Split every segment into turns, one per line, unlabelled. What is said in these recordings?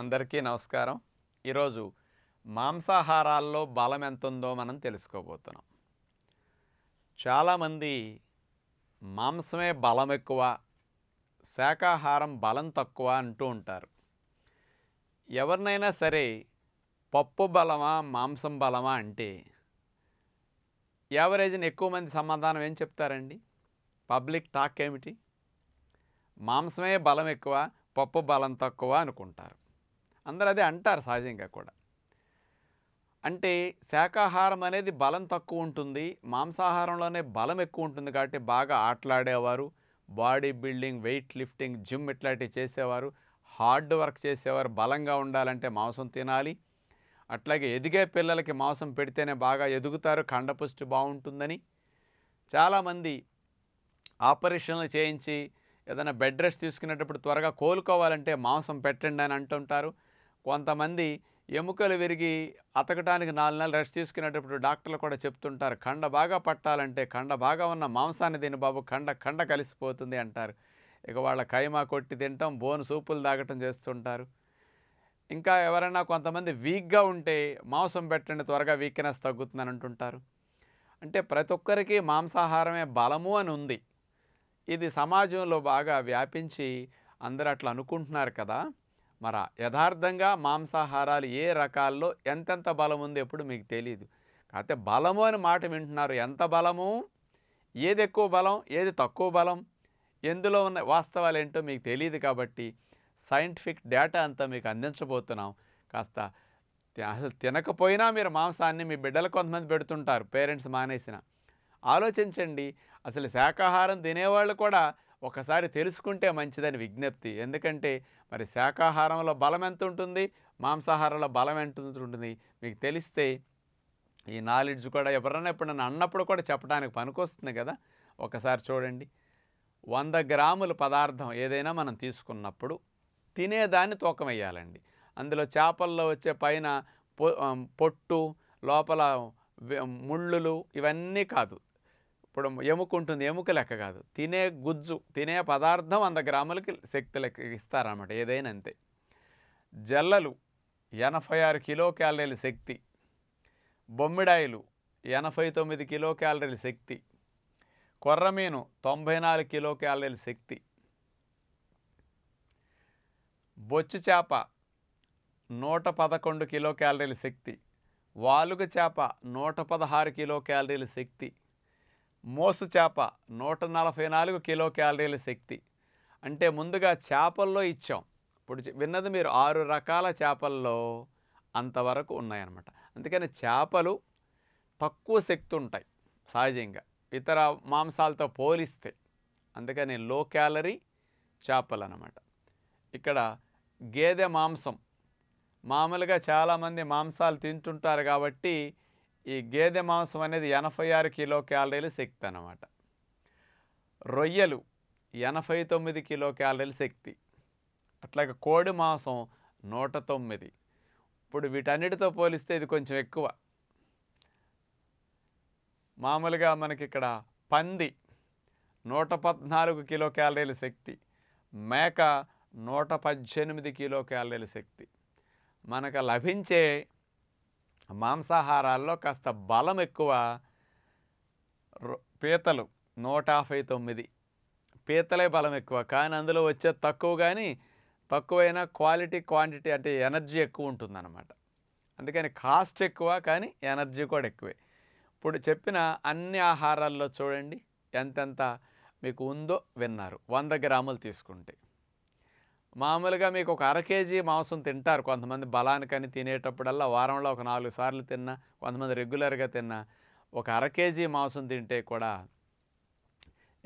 అందరికీ నమస్కారం ఈరోజు మాంసాహారాల్లో బలం ఎంత ఉందో మనం తెలుసుకోబోతున్నాం చాలామంది మాంసమే బలం ఎక్కువ శాకాహారం బలం తక్కువ అంటూ ఉంటారు ఎవరినైనా సరే పప్పు బలమా మాంసం బలమా అంటే యావరేజ్ని ఎక్కువ మంది సమాధానం ఏం చెప్తారండి పబ్లిక్ టాక్ ఏమిటి మాంసమే బలం ఎక్కువ పప్పు బలం తక్కువ అనుకుంటారు అందరూ అదే అంటారు సహజంగా కూడా అంటే శాకాహారం అనేది బలం తక్కువ ఉంటుంది మాంసాహారంలోనే బలం ఎక్కువ ఉంటుంది కాబట్టి బాగా ఆటలాడేవారు body building weight lifting gym ఇట్లాంటివి చేసేవారు హార్డ్ వర్క్ చేసేవారు బలంగా ఉండాలంటే మాంసం తినాలి అట్లాగే ఎదిగే పిల్లలకి మాంసం పెడితేనే బాగా ఎదుగుతారు కండపుష్టి బాగుంటుందని చాలామంది ఆపరేషన్లు చేయించి ఏదైనా బెడ్ రెస్ట్ తీసుకునేటప్పుడు త్వరగా కోలుకోవాలంటే మాంసం పెట్టండి అని అంటుంటారు కొంతమంది ఎముకలు విరిగి అతకటానికి నాలుగు నెలలు రెస్ట్ తీసుకునేటప్పుడు డాక్టర్లు కూడా చెప్తుంటారు కండ బాగా పట్టాలంటే కండ బాగా ఉన్న మాంసాన్ని తిని బాబు కండ కండ కలిసిపోతుంది అంటారు ఇక వాళ్ళ కైమా కొట్టి తినటం బోన్ సూపులు తాగటం చేస్తుంటారు ఇంకా ఎవరైనా కొంతమంది వీక్గా ఉంటే మాంసం పెట్టండి త్వరగా వీక్నెస్ తగ్గుతుందని అంటుంటారు అంటే ప్రతి ఒక్కరికి మాంసాహారమే బలము అని ఉంది ఇది సమాజంలో బాగా వ్యాపించి అందరూ అట్లా అనుకుంటున్నారు కదా మరి యథార్థంగా మాంసాహారాలు ఏ రకాల్లో ఎంతెంత బలం ఉందో ఎప్పుడు మీకు తెలియదు కాకపోతే బలము అని మాట వింటున్నారు ఎంత బలము ఏది ఎక్కువ బలం ఏది తక్కువ బలం ఎందులో ఉన్న వాస్తవాలు ఏంటో మీకు తెలియదు కాబట్టి సైంటిఫిక్ డేటా అంతా మీకు అందించబోతున్నాం కాస్త అసలు తినకపోయినా మీరు మాంసాన్ని మీ బిడ్డలు కొంతమంది పెడుతుంటారు పేరెంట్స్ మానేసిన ఆలోచించండి అసలు శాకాహారం తినేవాళ్ళు కూడా ఒకసారి తెలుసుకుంటే మంచిదని విజ్ఞప్తి ఎందుకంటే మరి శాకాహారంలో బలం ఎంత ఉంటుంది మాంసాహారంలో బలం ఎంత ఉంటుంది మీకు తెలిస్తే ఈ నాలెడ్జ్ కూడా ఎవరన్నా ఎప్పుడైనా నన్ను అన్నప్పుడు కూడా చెప్పడానికి పనికొస్తుంది కదా ఒకసారి చూడండి వంద గ్రాముల పదార్థం ఏదైనా మనం తీసుకున్నప్పుడు తినేదాన్ని తూకం వేయాలండి అందులో చేపల్లో వచ్చే పైన పొట్టు లోపల ముళ్ళులు ఇవన్నీ కాదు ఇప్పుడు ఎముక ఉంటుంది ఎముక లెక్క కాదు తినే గుజ్జు తినే పదార్థం వంద గ్రాములకి శక్తి లెక్క ఇస్తారన్నమాట ఏదైనా అంతే జల్లలు ఎనభై ఆరు కిలో క్యాలరీల శక్తి బొమ్మిడాయిలు ఎనభై తొమ్మిది కిలో క్యాలరీల శక్తి కొర్రమీను తొంభై నాలుగు కిలో క్యాలరీల శక్తి బొచ్చు చేప నూట పదకొండు కిలో క్యాలరీల శక్తి వాలుగ చేప నూట పదహారు కిలో క్యాలరీల శక్తి మోసు చేప నూట నలభై నాలుగు కిలో క్యాలరీల శక్తి అంటే ముందుగా చేపల్లో ఇచ్చాం ఇప్పుడు విన్నది మీరు ఆరు రకాల చేపల్లో అంతవరకు ఉన్నాయన్నమాట అందుకని చేపలు తక్కువ శక్తి ఉంటాయి సహజంగా ఇతర మాంసాలతో పోలిస్తే అందుకని లో క్యాలరీ చేపలు అనమాట ఇక్కడ గేదె మాంసం మామూలుగా చాలామంది మాంసాలు తింటుంటారు కాబట్టి ఈ గేదె మాంసం అనేది ఎనభై ఆరు కిలో క్యాలరీలు శక్తి అన్నమాట రొయ్యలు ఎనభై తొమ్మిది కిలో క్యాలరీలు శక్తి అట్లాగే కోడి మాంసం నూట తొమ్మిది ఇప్పుడు వీటన్నిటితో పోలిస్తే ఇది కొంచెం ఎక్కువ మామూలుగా మనకి ఇక్కడ పంది నూట పద్నాలుగు కిలో క్యాలరీల శక్తి మేక నూట పద్దెనిమిది కిలో క్యాలరీల శక్తి మనకు లభించే మాంసాహారాల్లో కాస్త బలం ఎక్కువ పీతలు నూట యాభై తొమ్మిది పీతలే బలం ఎక్కువ కానీ అందులో వచ్చే తక్కువ కానీ తక్కువైనా క్వాలిటీ క్వాంటిటీ అంటే ఎనర్జీ ఎక్కువ ఉంటుంది అన్నమాట అందుకని కాస్ట్ ఎక్కువ కానీ ఎనర్జీ కూడా ఎక్కువే ఇప్పుడు చెప్పిన అన్ని ఆహారాల్లో చూడండి ఎంతెంత మీకు ఉందో విన్నారు వంద గ్రాములు తీసుకుంటే మామూలుగా మీకు ఒక అర కేజీ మాంసం తింటారు కొంతమంది బలానికని తినేటప్పుడల్లా వారంలో ఒక నాలుగు సార్లు తిన్నా కొంతమంది రెగ్యులర్గా తిన్నా ఒక అర కేజీ మాంసం తింటే కూడా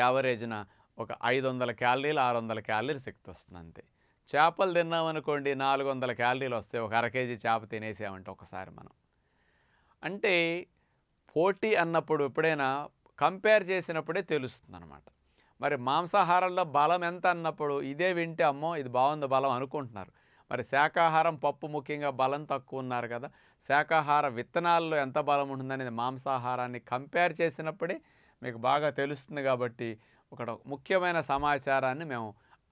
యావరేజ్న ఒక ఐదు వందల క్యాలరీలు ఆరు వందల క్యాలరీలు శక్తి వస్తుంది అంతే చేపలు తిన్నామనుకోండి నాలుగు వందల క్యాలరీలు వస్తే ఒక అర కేజీ చేప తినేసామంటే ఒకసారి మనం అంటే పోటీ అన్నప్పుడు ఎప్పుడైనా కంపేర్ చేసినప్పుడే తెలుస్తుంది అనమాట మరి మాంసాహారంలో బలం ఎంత అన్నప్పుడు ఇదే వింటే అమ్మో ఇది బాగుంది బలం అనుకుంటున్నారు మరి శాకాహారం పప్పు ముఖ్యంగా బలం తక్కువ ఉన్నారు కదా శాకాహార విత్తనాల్లో ఎంత బలం ఉంటుందనేది మాంసాహారాన్ని కంపేర్ చేసినప్పుడే మీకు బాగా తెలుస్తుంది కాబట్టి ఒక ముఖ్యమైన సమాచారాన్ని మేము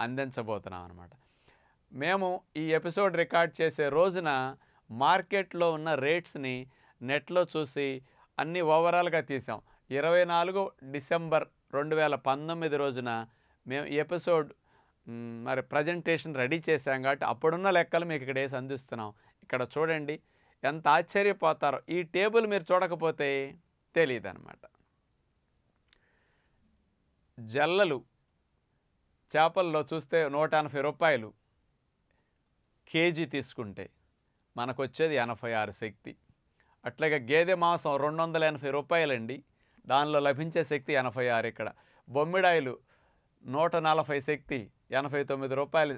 అందించబోతున్నాం అనమాట మేము ఈ ఎపిసోడ్ రికార్డ్ చేసే రోజున మార్కెట్లో ఉన్న రేట్స్ని నెట్లో చూసి అన్ని ఓవరాల్గా తీసాం ఇరవై నాలుగు డిసెంబర్ రెండు వేల పంతొమ్మిది రోజున మేము ఎపిసోడ్ మరి ప్రజెంటేషన్ రెడీ చేశాం కాబట్టి అప్పుడున్న లెక్కలు మీకు ఇక్కడ వేసి అందిస్తున్నాం ఇక్కడ చూడండి ఎంత ఆశ్చర్యపోతారో ఈ టేబుల్ మీరు చూడకపోతే తెలియదు అనమాట జల్లలు చేపల్లో చూస్తే నూట ఎనభై రూపాయలు కేజీ తీసుకుంటే మనకు వచ్చేది ఎనభై ఆరు శక్తి అట్లాగే గేదె మాంసం రెండు వందల ఎనభై రూపాయలండి దానిలో లభించే శక్తి ఎనభై ఆరు ఇక్కడ బొమ్మిడాయిలు నూట నలభై శక్తి ఎనభై తొమ్మిది రూపాయలు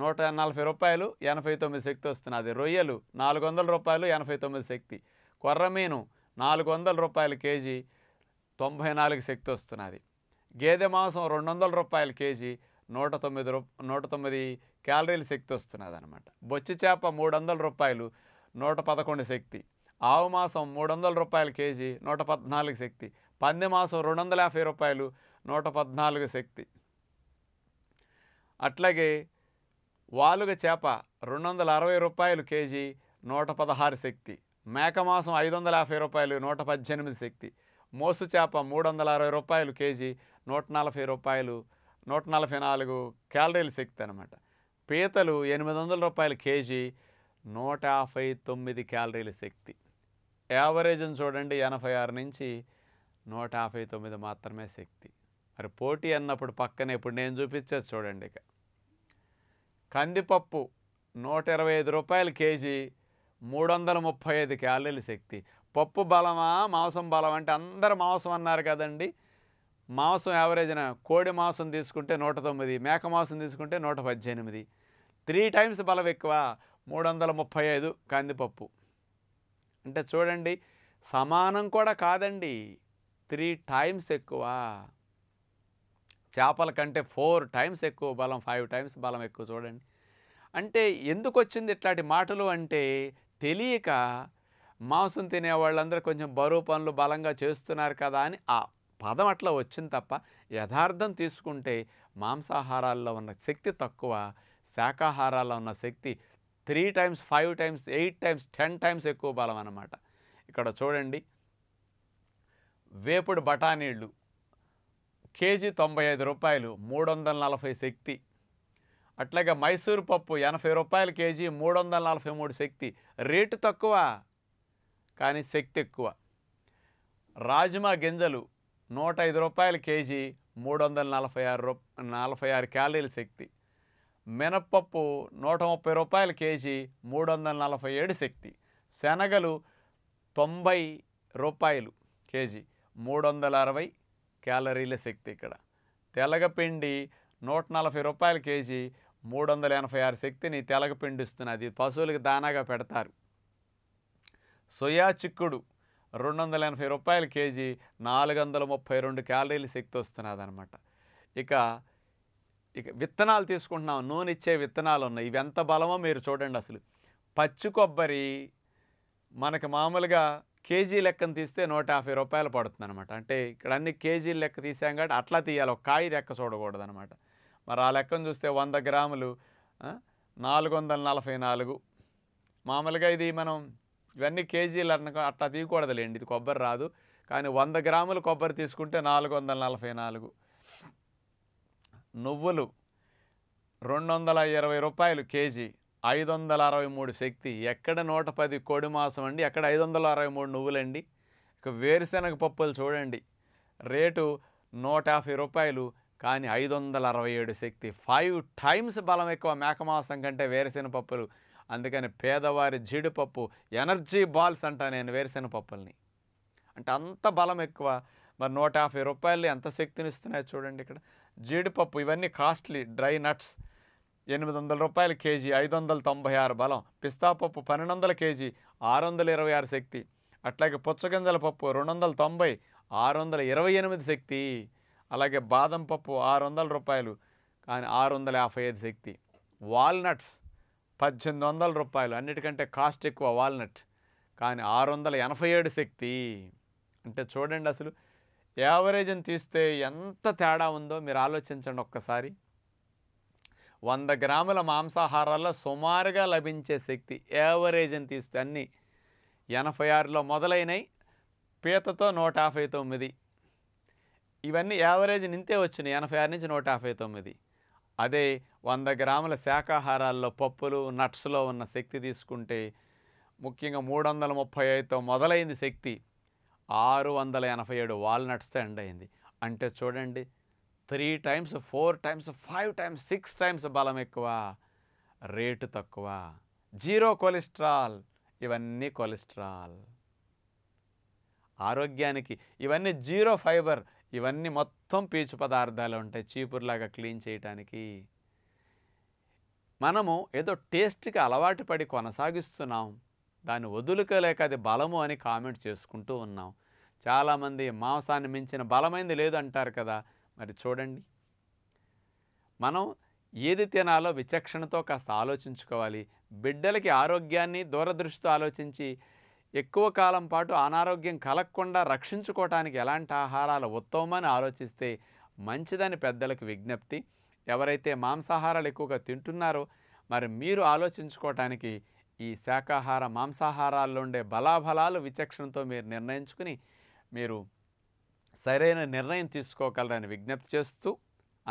నూట నలభై రూపాయలు ఎనభై తొమ్మిది శక్తి వస్తున్నది రొయ్యలు నాలుగు వందల రూపాయలు ఎనభై తొమ్మిది శక్తి కొర్రమీను నాలుగు వందల రూపాయలు కేజీ తొంభై నాలుగు శక్తి వస్తున్నది గేదె మాంసం రెండు వందల రూపాయలు కేజీ నూట తొమ్మిది రూ నూట తొమ్మిది క్యాలరీలు శక్తి వస్తున్నది అనమాట బొచ్చు చేప మూడు వందల రూపాయలు నూట పదకొండు శక్తి ఆవు మాసం మూడు వందల రూపాయలు కేజీ నూట పద్నాలుగు శక్తి పంది మాసం రెండు వందల యాభై రూపాయలు నూట పద్నాలుగు శక్తి అట్లాగే వాలుగ చేప రెండు వందల అరవై రూపాయలు కేజీ నూట పదహారు శక్తి మేక మాసం ఐదు వందల యాభై రూపాయలు నూట పద్దెనిమిది శక్తి మోసు చేప మూడు వందల అరవై రూపాయలు కేజీ నూట నలభై రూపాయలు నూట నలభై నాలుగు క్యాలరీల శక్తి అనమాట పీతలు ఎనిమిది వందల రూపాయలు కేజీ నూట యాభై తొమ్మిది క్యాలరీల శక్తి యావరేజ్ని చూడండి ఎనభై ఆరు నుంచి నూట యాభై తొమ్మిది మాత్రమే శక్తి మరి పోటీ అన్నప్పుడు పక్కన ఇప్పుడు నేను చూపించేది చూడండి ఇక కందిపప్పు నూట ఇరవై ఐదు రూపాయలు కేజీ మూడు వందల ముప్పై ఐదు క్యాలరీల శక్తి పప్పు బలమా మాంసం బలం అంటే అందరు మాంసం అన్నారు కదండి మాంసం యావరేజ్న కోడి మాంసం తీసుకుంటే నూట తొమ్మిది మేక మాంసం తీసుకుంటే నూట పద్దెనిమిది త్రీ టైమ్స్ బలం ఎక్కువ మూడు వందల ముప్పై ఐదు కందిపప్పు అంటే చూడండి సమానం కూడా కాదండి త్రీ టైమ్స్ ఎక్కువ చేపల కంటే ఫోర్ టైమ్స్ ఎక్కువ బలం ఫైవ్ టైమ్స్ బలం ఎక్కువ చూడండి అంటే ఎందుకు వచ్చింది ఇట్లాంటి మాటలు అంటే తెలియక మాంసం తినే వాళ్ళందరూ కొంచెం బరువు పనులు బలంగా చేస్తున్నారు కదా అని ఆ పదం అట్లా వచ్చింది తప్ప యథార్థం తీసుకుంటే మాంసాహారాల్లో ఉన్న శక్తి తక్కువ శాకాహారాల్లో ఉన్న శక్తి three times five times eight times ten times ఎక్కువ బలం అన్నమాట ఇక్కడ చూడండి వేపుడు బఠానీళ్ళు కేజీ తొంభై ఐదు రూపాయలు మూడు వందల నలభై శక్తి అట్లాగే మైసూర్ పప్పు ఎనభై రూపాయలు కేజీ మూడు వందల నలభై మూడు శక్తి రేటు తక్కువ కానీ శక్తి ఎక్కువ రాజ్మా గింజలు నూట ఐదు రూపాయల కేజీ మూడు వందల నలభై ఆరు రూ నలభై ఆరు క్యాలరీల శక్తి మినప్పప్పు నూట ముప్పై రూపాయల కేజీ మూడు వందల నలభై ఏడు శక్తి శనగలు తొంభై రూపాయలు కేజీ మూడు వందల అరవై క్యాలరీల శక్తి ఇక్కడ తెలగపిండి నూట నలభై రూపాయల కేజీ మూడు వందల ఎనభై ఆరు శక్తిని తెలగపిండి ఇస్తున్నది పశువులకు దానాగా పెడతారు సోయా చిక్కుడు రెండు వందల ఎనభై రూపాయల కేజీ నాలుగు వందల ముప్పై రెండు క్యాలరీల శక్తి వస్తున్నది అనమాట ఇక ఇక విత్తనాలు తీసుకుంటున్నాం నూనె ఇచ్చే విత్తనాలు ఉన్నాయి ఇవి ఎంత బలమో మీరు చూడండి అసలు పచ్చి కొబ్బరి మనకు మామూలుగా కేజీ లెక్కను తీస్తే నూట యాభై రూపాయలు పడుతుంది అనమాట అంటే ఇక్కడ అన్ని కేజీలు లెక్క తీసాం కాబట్టి అట్లా తీయాలి ఒక కాయ లెక్క చూడకూడదు అనమాట మరి ఆ లెక్కను చూస్తే వంద గ్రాములు నాలుగు వందల నలభై నాలుగు మామూలుగా ఇది మనం ఇవన్నీ కేజీలు అన్న అట్లా తీయకూడదులేండి ఇది కొబ్బరి రాదు కానీ వంద గ్రాములు కొబ్బరి తీసుకుంటే నాలుగు వందల నలభై నాలుగు నువ్వులు రెండు వందల ఇరవై రూపాయలు కేజీ ఐదు వందల అరవై మూడు శక్తి ఎక్కడ నూట పది కోడి మాసం అండి ఎక్కడ ఐదు వందల అరవై మూడు నువ్వులండి ఇక వేరుశనగ పప్పులు చూడండి రేటు నూట యాభై రూపాయలు కానీ ఐదు వందల అరవై ఏడు శక్తి ఫైవ్ టైమ్స్ బలం ఎక్కువ మేక మాంసం కంటే వేరుశెనగ పప్పులు అందుకని పేదవారి జీడిపప్పు ఎనర్జీ బాల్స్ అంటా నేను వేరుశెనగ పప్పుల్ని అంటే అంత బలం ఎక్కువ మరి నూట యాభై రూపాయలు ఎంత శక్తినిస్తున్నాయి చూడండి ఇక్కడ జీడిపప్పు ఇవన్నీ కాస్ట్లీ డ్రై నట్స్ ఎనిమిది వందల రూపాయలు కేజీ ఐదు వందల తొంభై ఆరు బలం పిస్తాపప్పు పన్నెండు వందల కేజీ ఆరు వందల ఇరవై ఆరు శక్తి అట్లాగే పుచ్చగింజల పప్పు రెండు వందల తొంభై ఆరు వందల ఇరవై ఎనిమిది శక్తి అలాగే బాదం పప్పు ఆరు వందల రూపాయలు కానీ ఆరు వందల యాభై ఐదు శక్తి వాల్నట్స్ పద్దెనిమిది వందల రూపాయలు అన్నిటికంటే కాస్ట్ ఎక్కువ వాల్నట్ కానీ ఆరు వందల ఎనభై ఏడు శక్తి అంటే చూడండి అసలు అని తీస్తే ఎంత తేడా ఉందో మీరు ఆలోచించండి ఒక్కసారి వంద గ్రాముల మాంసాహారాల్లో సుమారుగా లభించే శక్తి అని తీస్తే అన్నీ ఎనభై ఆరులో మొదలైనవి పీతతో నూట యాభై తొమ్మిది ఇవన్నీ యావరేజ్ నింతే వచ్చినాయి ఎనభై ఆరు నుంచి నూట యాభై తొమ్మిది అదే వంద గ్రాముల శాకాహారాల్లో పప్పులు నట్స్లో ఉన్న శక్తి తీసుకుంటే ముఖ్యంగా మూడు వందల ముప్పై ఐదుతో మొదలైంది శక్తి ఆరు వందల ఎనభై ఏడు వాల్నట్స్తో ఎండ్ అయింది అంటే చూడండి three times four times five times six times బలం ఎక్కువ రేటు తక్కువ జీరో కొలెస్ట్రాల్ ఇవన్నీ కొలెస్ట్రాల్ ఆరోగ్యానికి ఇవన్నీ జీరో ఫైబర్ ఇవన్నీ మొత్తం పీచు పదార్థాలు ఉంటాయి చీపురులాగా క్లీన్ చేయటానికి మనము ఏదో టేస్ట్కి అలవాటు పడి కొనసాగిస్తున్నాం దాన్ని వదులుకోలేక అది బలము అని కామెంట్ చేసుకుంటూ ఉన్నాం చాలామంది మాంసాన్ని మించిన బలమైంది లేదు అంటారు కదా మరి చూడండి మనం ఏది తినాలో విచక్షణతో కాస్త ఆలోచించుకోవాలి బిడ్డలకి ఆరోగ్యాన్ని దూరదృష్టితో ఆలోచించి ఎక్కువ కాలం పాటు అనారోగ్యం కలగకుండా రక్షించుకోవటానికి ఎలాంటి ఆహారాలు ఉత్తమమని ఆలోచిస్తే మంచిదని పెద్దలకు విజ్ఞప్తి ఎవరైతే మాంసాహారాలు ఎక్కువగా తింటున్నారో మరి మీరు ఆలోచించుకోవటానికి ఈ శాకాహార మాంసాహారాల్లో ఉండే బలాబలాలు విచక్షణతో మీరు నిర్ణయించుకుని మీరు సరైన నిర్ణయం తీసుకోగలరని విజ్ఞప్తి చేస్తూ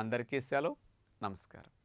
అందరికీ సెలవు నమస్కారం